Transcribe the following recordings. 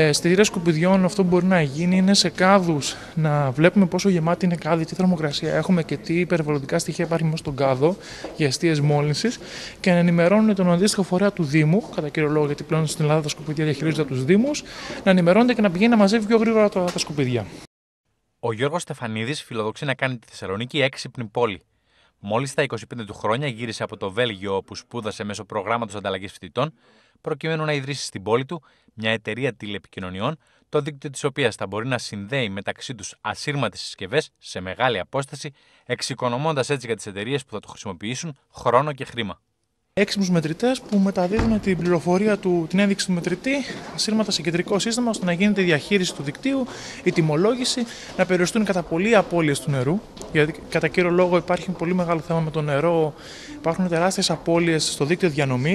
Ε, στη θύρα σκουπιδιών αυτό που μπορεί να γίνει είναι σε κάδους να βλέπουμε πόσο γεμάτη είναι κάδη, τι θερμοκρασία έχουμε και τι υπερβολικά στοιχεία υπάρχει μέσα στον κάδο για αιστείε μόλυνσης και να ενημερώνουν τον αντίστοιχο φορέα του Δήμου, κατά κύριο λόγο γιατί πλέον στην Ελλάδα τα σκουπίδια διαχειρίζονται τους Δήμους, να ενημερώνεται και να πηγαίνει να μαζεύει πιο γρήγορα τα, τα σκουπίδια. Ο Γιώργος Στεφανίδης φιλοδοξεί να κάνει τη Θεσσαλονίκη έξυπνη πόλη. Μόλις στα 25 του χρόνια γύρισε από το Βέλγιο, όπου σπούδασε μέσω προγράμματος ανταλλαγής φοιτητών προκειμένου να ιδρύσει στην πόλη του μια εταιρεία τηλεπικοινωνιών, το δίκτυο της οποίας θα μπορεί να συνδέει μεταξύ τους ασύρματες συσκευές σε μεγάλη απόσταση, εξοικονομώντας έτσι για τις εταιρείες που θα το χρησιμοποιήσουν χρόνο και χρήμα. Έξυπνους μετρητές που μεταδίδουν την πληροφορία του, την ένδειξη του μετρητή ασύρματα σε κεντρικό σύστημα, ώστε να γίνεται η διαχείριση του δικτύου, η τιμολόγηση, να περιοριστούν κατά πολύ οι του νερού. Γιατί κατά κύριο λόγο υπάρχει πολύ μεγάλο θέμα με το νερό. Υπάρχουν τεράστιες απώλειες στο δίκτυο διανομής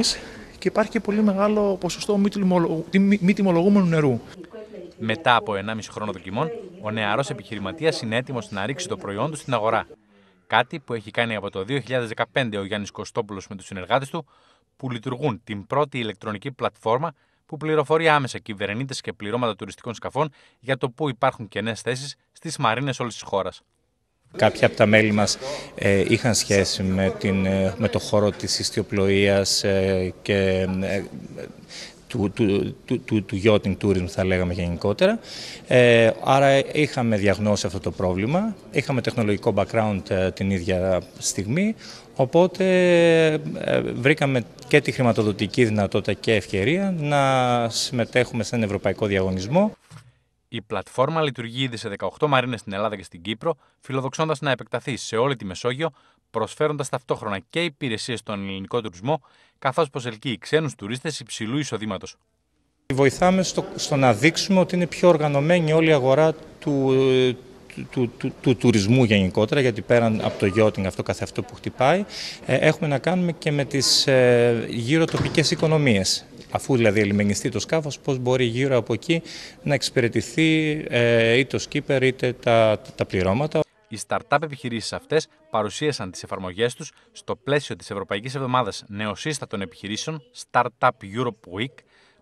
και υπάρχει και πολύ μεγάλο ποσοστό μη, τιμολογούμενου νερού. Μετά από 1,5 χρόνο δοκιμών, ο νεαρός επιχειρηματίας είναι έτοιμος να ρίξει το προϊόν του στην αγορά. Κάτι που έχει κάνει από το 2015 ο Γιάννης Κωστόπουλος με τους συνεργάτες του, που λειτουργούν την πρώτη ηλεκτρονική πλατφόρμα που πληροφορεί άμεσα κυβερνήτες και πληρώματα τουριστικών σκαφών για το πού υπάρχουν κενές θέσεις στις μαρίνες όλης της χώρας. Κάποια από τα μέλη μας ε, είχαν σχέση με, την, ε, το χώρο της ιστιοπλοείας ε, και του, του, του, του, yachting tourism θα λέγαμε γενικότερα. άρα είχαμε διαγνώσει αυτό το πρόβλημα, είχαμε τεχνολογικό background την ίδια στιγμή, οπότε βρήκαμε και τη χρηματοδοτική δυνατότητα και ευκαιρία να συμμετέχουμε σε έναν ευρωπαϊκό διαγωνισμό. Η πλατφόρμα λειτουργεί ήδη σε 18 μαρίνες στην Ελλάδα και στην Κύπρο, φιλοδοξώντας να επεκταθεί σε όλη τη Μεσόγειο, προσφέροντας ταυτόχρονα και υπηρεσίες στον ελληνικό τουρισμό, καθώς προσελκύει ξένους τουρίστες υψηλού εισοδήματος. Βοηθάμε στο, στο, να δείξουμε ότι είναι πιο οργανωμένη όλη η αγορά του, του, του, του, τουρισμού γενικότερα, γιατί πέραν από το γιότινγκ αυτό καθε αυτό που χτυπάει, ε, έχουμε να κάνουμε και με τις ε, γύρω τοπικές οικονομίες. Αφού δηλαδή ελιμενιστεί το σκάφος πώς μπορεί γύρω από εκεί να εξυπηρετηθεί ε, είτε το σκύπερ είτε τα, τα πληρώματα. Οι startup επιχειρήσεις αυτές παρουσίασαν τις εφαρμογές τους στο πλαίσιο της Ευρωπαϊκής Εβδομάδας Νεοσύστατων Επιχειρήσεων Startup Europe Week,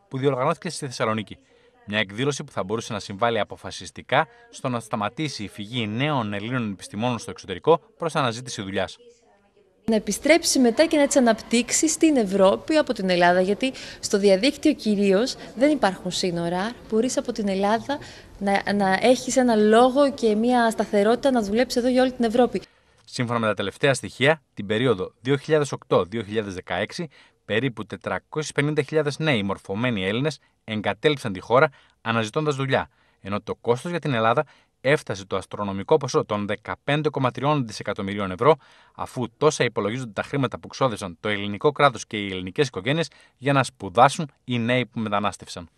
που διοργανώθηκε στη Θεσσαλονίκη. Μια εκδήλωση που θα μπορούσε να συμβάλλει αποφασιστικά στο να σταματήσει η φυγή νέων Ελλήνων επιστημόνων στο εξωτερικό προς αναζήτηση δουλειάς να επιστρέψει μετά και να τις αναπτύξει στην Ευρώπη από την Ελλάδα. Γιατί στο διαδίκτυο κυρίως δεν υπάρχουν σύνορα. Μπορείς από την Ελλάδα να, να έχεις ένα λόγο και μια σταθερότητα να δουλέψεις εδώ για όλη την Ευρώπη. Σύμφωνα με τα τελευταία στοιχεία, την περίοδο 2008-2016, περίπου 450.000 νέοι μορφωμένοι Έλληνες εγκατέλειψαν τη χώρα αναζητώντας δουλειά, ενώ το κόστος για την Ελλάδα έφτασε το αστρονομικό ποσό των 15,3 δισεκατομμυρίων ευρώ, αφού τόσα υπολογίζονται τα χρήματα που ξόδεσαν το ελληνικό κράτος και οι ελληνικές οικογένειες για να σπουδάσουν οι νέοι που μετανάστευσαν.